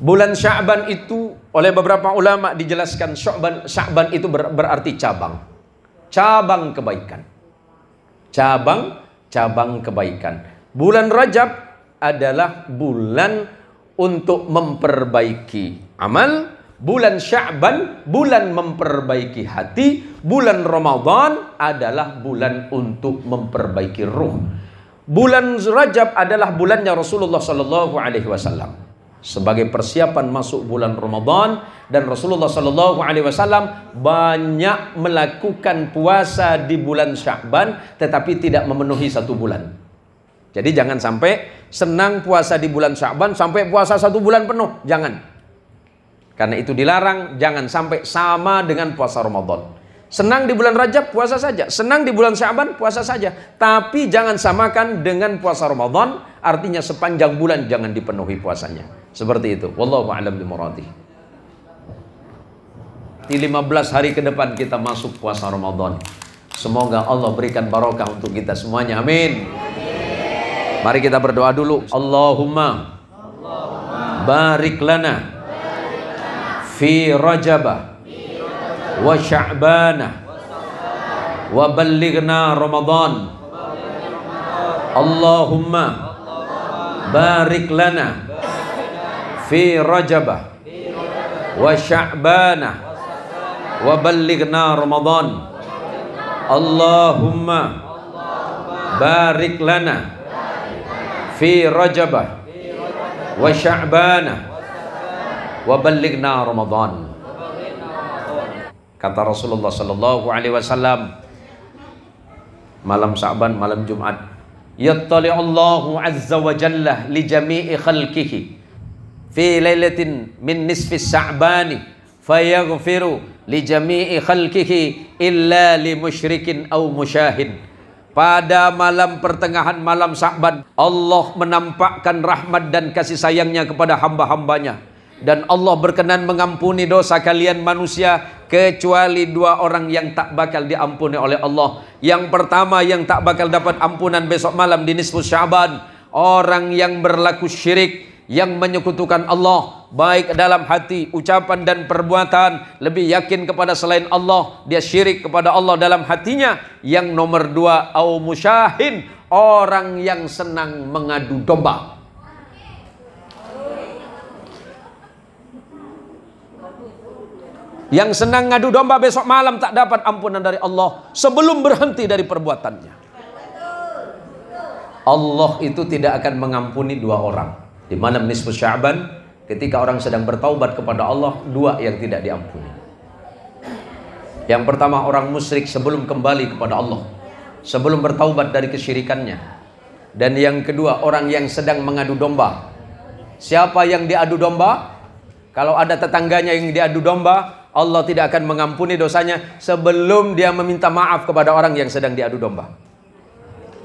Bulan Sya'ban itu oleh beberapa ulama dijelaskan Sya'ban Sya'ban itu ber, berarti cabang. Cabang kebaikan. Cabang cabang kebaikan. Bulan Rajab adalah bulan untuk memperbaiki amal, bulan Sya'ban bulan memperbaiki hati, bulan Ramadan adalah bulan untuk memperbaiki ruh. Bulan Rajab adalah bulannya Rasulullah Shallallahu alaihi wasallam sebagai persiapan masuk bulan Ramadan dan Rasulullah Shallallahu Alaihi Wasallam banyak melakukan puasa di bulan Syakban tetapi tidak memenuhi satu bulan. Jadi jangan sampai senang puasa di bulan Syakban sampai puasa satu bulan penuh, jangan. Karena itu dilarang, jangan sampai sama dengan puasa Ramadan. Senang di bulan Rajab puasa saja, senang di bulan Syakban puasa saja, tapi jangan samakan dengan puasa Ramadan Artinya sepanjang bulan jangan dipenuhi puasanya. Seperti itu. Wallahu a'lam bimuradih. Di 15 hari ke depan kita masuk puasa Ramadan. Semoga Allah berikan barokah untuk kita semuanya. Amin. Amin. Mari kita berdoa dulu. Allahumma, Allahumma barik lana fi rajabah wa sya'bana wa ballighna ramadan Allahumma barik lana fi rajabah wa sya'bana wa balighna ramadan Allahumma barik lana fi rajabah wa sya'bana wa balighna ramadan kata Rasulullah sallallahu alaihi wasallam malam Sa'ban malam Jumat yattali Allahu azza wa jalla li jami'i khalqihi fi lailatin min nisfi sa'bani fayaghfiru li jami'i khalqihi illa li musyrikin aw pada malam pertengahan malam sabat Allah menampakkan rahmat dan kasih sayangnya kepada hamba-hambanya dan Allah berkenan mengampuni dosa kalian manusia kecuali dua orang yang tak bakal diampuni oleh Allah. Yang pertama yang tak bakal dapat ampunan besok malam di nisfu Syaban, orang yang berlaku syirik yang menyekutukan Allah baik dalam hati, ucapan dan perbuatan lebih yakin kepada selain Allah dia syirik kepada Allah dalam hatinya yang nomor dua au musyahin orang yang senang mengadu domba Yang senang ngadu domba besok malam tak dapat ampunan dari Allah sebelum berhenti dari perbuatannya. Allah itu tidak akan mengampuni dua orang. Di mana nisfu Sya'ban ketika orang sedang bertaubat kepada Allah dua yang tidak diampuni. Yang pertama orang musyrik sebelum kembali kepada Allah, sebelum bertaubat dari kesyirikannya. Dan yang kedua orang yang sedang mengadu domba. Siapa yang diadu domba? Kalau ada tetangganya yang diadu domba, Allah tidak akan mengampuni dosanya sebelum dia meminta maaf kepada orang yang sedang diadu domba.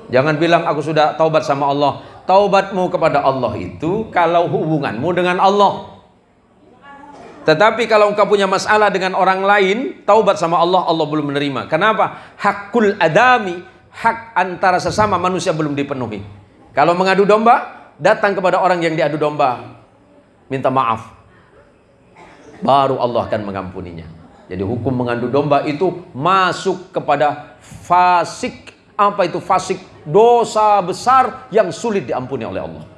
Jangan bilang aku sudah taubat sama Allah. Taubatmu kepada Allah itu kalau hubunganmu dengan Allah. Tetapi kalau engkau punya masalah dengan orang lain, taubat sama Allah, Allah belum menerima. Kenapa? Hakul adami, hak antara sesama manusia belum dipenuhi. Kalau mengadu domba, datang kepada orang yang diadu domba, minta maaf baru Allah akan mengampuninya. Jadi hukum mengandung domba itu masuk kepada fasik. Apa itu fasik? Dosa besar yang sulit diampuni oleh Allah.